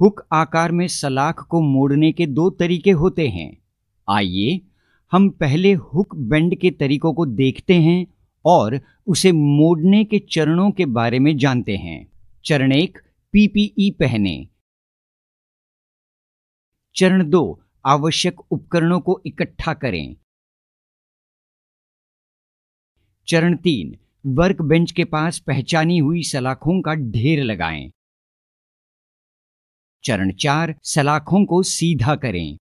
hook आकार में सलाख को मोड़ने के दो तरीके होते हैं आइए हम पहले हुक बेंड के तरीकों को देखते हैं और उसे मोड़ने के चरणों के बारे में जानते हैं चरण एक पीपीई पहने चरण दो आवश्यक उपकरणों को इकट्ठा करें चरण तीन वर्क बेंच के पास पहचानी हुई सलाखों का ढेर लगाएं चरण चार सलाखों को सीधा करें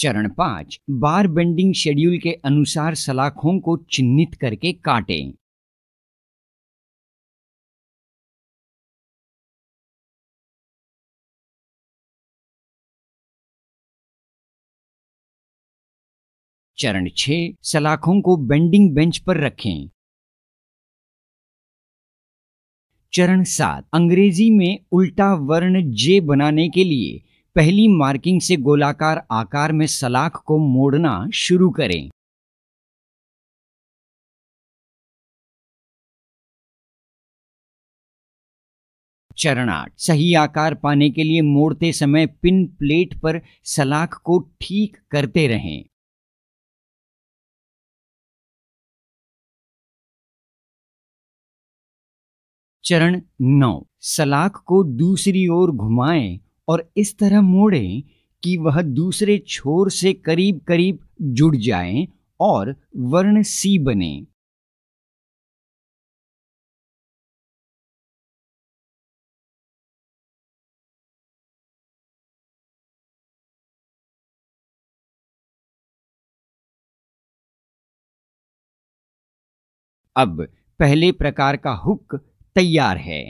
चरण पांच बार बेंडिंग शेड्यूल के अनुसार सलाखों को चिन्हित करके काटें चरण छे सलाखों को बेंडिंग बेंच पर रखें चरण सात अंग्रेजी में उल्टा वर्ण जे बनाने के लिए पहली मार्किंग से गोलाकार आकार में सलाख को मोड़ना शुरू करें चरण आठ सही आकार पाने के लिए मोड़ते समय पिन प्लेट पर सलाख को ठीक करते रहें चरण नौ सलाख को दूसरी ओर घुमाएं और इस तरह मोड़ें कि वह दूसरे छोर से करीब करीब जुड़ जाएं और वर्ण सी बने अब पहले प्रकार का हुक तैयार है